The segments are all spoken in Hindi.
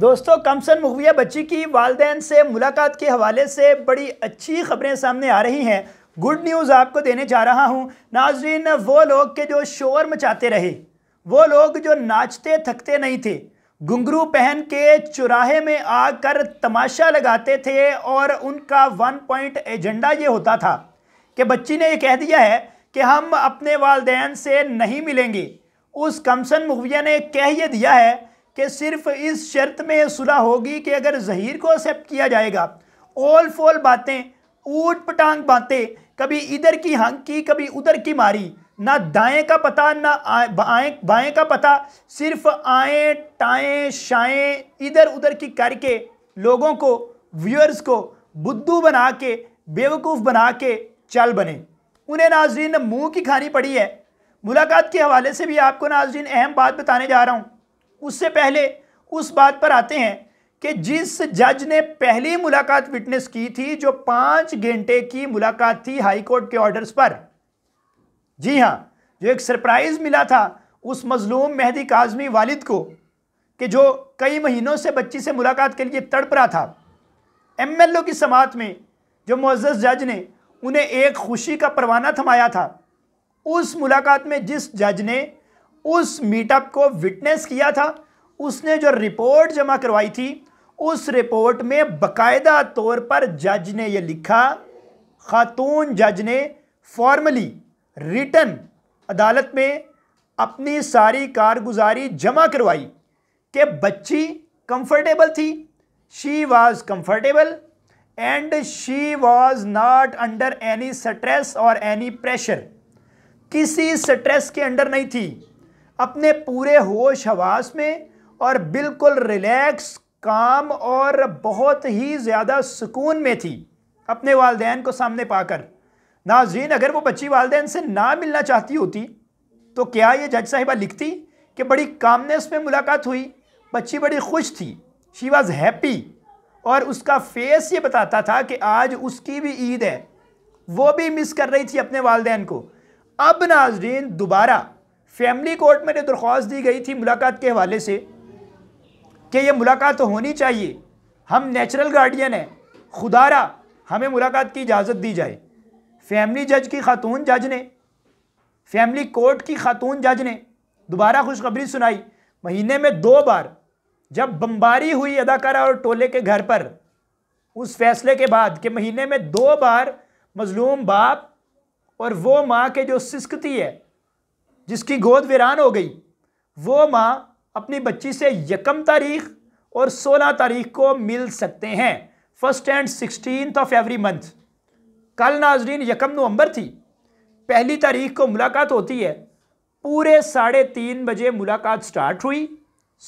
दोस्तों कमसन मुखबिया बच्ची की वालदेन से मुलाकात के हवाले से बड़ी अच्छी खबरें सामने आ रही हैं गुड न्यूज़ आपको देने जा रहा हूं नाजरीन वो लोग के जो शोर मचाते रहे वो लोग जो नाचते थकते नहीं थे घुंगरू पहन के चुराहे में आकर तमाशा लगाते थे और उनका वन पॉइंट एजेंडा ये होता था कि बच्ची ने यह कह दिया है कि हम अपने वालदेन से नहीं मिलेंगे उस कमसन मुखबिया ने कह ये दिया है कि सिर्फ इस शर्त में सुलह होगी कि अगर जहीर को एक्सेप्ट किया जाएगा ओल फोल बातें ऊट पटांग बातें कभी इधर की हंग की कभी उधर की मारी ना दाएं का पता ना आए बाएं का पता सिर्फ आए टाएं शाएं इधर उधर की करके लोगों को व्यूअर्स को बुद्धू बना के बेवकूफ़ बना के चल बने उन्हें नाजरीन मुंह की खानी पड़ी है मुलाकात के हवाले से भी आपको नाजरीन अहम बात बताने जा रहा हूँ उससे पहले उस बात पर आते हैं कि जिस जज ने पहली मुलाकात विटनेस की थी जो पांच घंटे की मुलाकात थी हाईकोर्ट के ऑर्डर्स पर जी हाँ जो एक सरप्राइज मिला था उस मजलूम मेहदी काजमी वालिद को कि जो कई महीनों से बच्ची से मुलाकात के लिए तड़प रहा था एम एल ओ की समात में जो मुजस जज ने उन्हें एक खुशी का परवाना थमाया था उस मुलाकात में जिस जज ने उस मीटअप को विटनेस किया था उसने जो रिपोर्ट जमा करवाई थी उस रिपोर्ट में बकायदा तौर पर जज ने यह लिखा खातून जज ने फॉर्मली रिटर्न अदालत में अपनी सारी कारगुजारी जमा करवाई कि बच्ची कंफर्टेबल थी she was comfortable and she was not under any stress और एनी प्रेशर किसी स्ट्रेस के अंडर नहीं थी अपने पूरे होश हवास में और बिल्कुल रिलैक्स काम और बहुत ही ज़्यादा सुकून में थी अपने वालदेन को सामने पाकर नाजीन अगर वो बच्ची वालदेन से ना मिलना चाहती होती तो क्या ये जज साहिबा लिखती कि बड़ी कामनेस में मुलाकात हुई बच्ची बड़ी खुश थी शी वॉज़ हैप्पी और उसका फेस ये बताता था कि आज उसकी भी ईद है वो भी मिस कर रही थी अपने वालदेन को अब नाजरीन दोबारा फैमिली कोर्ट में दरख्वास्त दी गई थी मुलाकात के हवाले से कि ये मुलाकात होनी चाहिए हम नेचुरल गार्डियन हैं खुदारा हमें मुलाकात की इजाज़त दी जाए फैमिली जज की खातून जज ने फैमिली कोर्ट की खातून जज ने दोबारा खुशखबरी सुनाई महीने में दो बार जब बम्बारी हुई अदाकारा और टोले के घर पर उस फैसले के बाद कि महीने में दो बार मजलूम बाप और वो माँ के जो सिस्कती है जिसकी गोद वीरान हो गई वो माँ अपनी बच्ची से यकम तारीख और सोलह तारीख को मिल सकते हैं first and sixteen of every month कल नाजरीन यकम नवंबर थी पहली तारीख को मुलाकात होती है पूरे साढ़े तीन बजे मुलाकात स्टार्ट हुई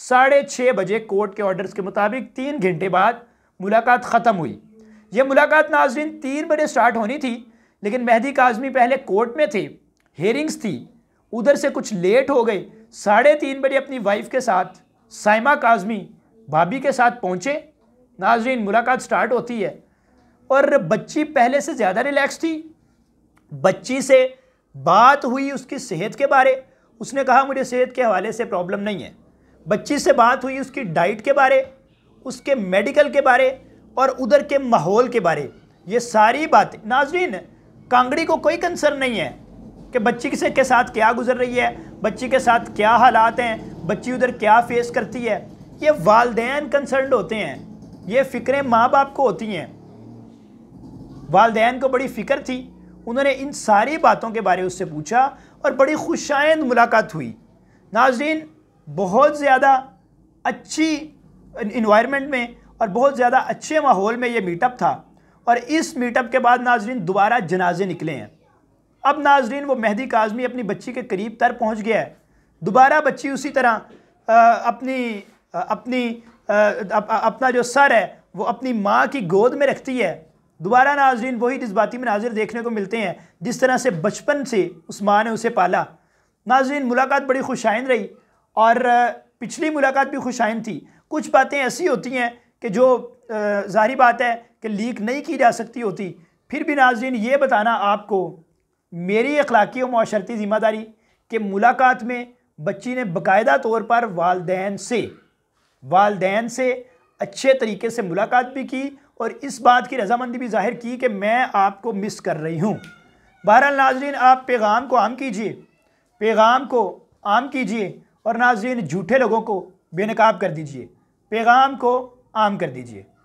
साढ़े छः बजे कोर्ट के ऑर्डर्स के मुताबिक तीन घंटे बाद मुलाकात ख़त्म हुई ये मुलाकात नाजरीन तीन बजे स्टार्ट होनी थी लेकिन मेहदी काजमी पहले कोर्ट में थे हेयरिंग्स थी उधर से कुछ लेट हो गए साढ़े तीन बजे अपनी वाइफ के साथ साइमा काजमी भाभी के साथ पहुँचे नाजरीन मुलाकात स्टार्ट होती है और बच्ची पहले से ज़्यादा रिलैक्स थी बच्ची से बात हुई उसकी सेहत के बारे उसने कहा मुझे सेहत के हवाले से प्रॉब्लम नहीं है बच्ची से बात हुई उसकी डाइट के बारे उसके मेडिकल के बारे और उधर के माहौल के बारे ये सारी बातें नाजरीन कांगड़ी को कोई कंसर्न नहीं है कि बच्ची से के साथ क्या गुजर रही है बच्ची के साथ क्या हालात हैं बच्ची उधर क्या फेस करती है ये वालदेन कंसर्न होते हैं ये फ़िक्रें माँ बाप को होती हैं वालदेन को बड़ी फ़िक्र थी उन्होंने इन सारी बातों के बारे उससे पूछा और बड़ी खुशाइंद मुलाकात हुई नाजरीन बहुत ज़्यादा अच्छी इन्वायरमेंट में और बहुत ज़्यादा अच्छे माहौल में ये मीटअप था और इस मीटअप के बाद नाजरीन दोबारा जनाजे निकले हैं अब नाजरीन वो मेहदी काजमी अपनी बच्ची के करीब तर पहुँच गया है दोबारा बच्ची उसी तरह अपनी अपनी अपना जो सर है वो अपनी माँ की गोद में रखती है दोबारा नाजरीन वही जज्बाती मनाजिर देखने को मिलते हैं जिस तरह से बचपन से उस माँ ने उसे पाला नाजरीन मुलाकात बड़ी खुशाइन रही और पिछली मुलाकात भी खुशाइन थी कुछ बातें ऐसी होती हैं कि जो ज़ाहरी बात है कि लीक नहीं की जा सकती होती फिर भी नाजरीन ये बताना आपको मेरी अखलाकी और माशरती ज़िम्मेदारी कि मुलाकात में बच्ची ने बाकायदा तौर पर वालदेन से वालदेन से अच्छे तरीके से मुलाकात भी की और इस बात की रजामंदी भी जाहिर की कि मैं आपको मिस कर रही हूँ बहरहाल नाजरीन आप पैगाम को आम कीजिए पैगाम को आम कीजिए और नाजरीन झूठे लोगों को बेनकाब कर दीजिए पैगाम को आम कर दीजिए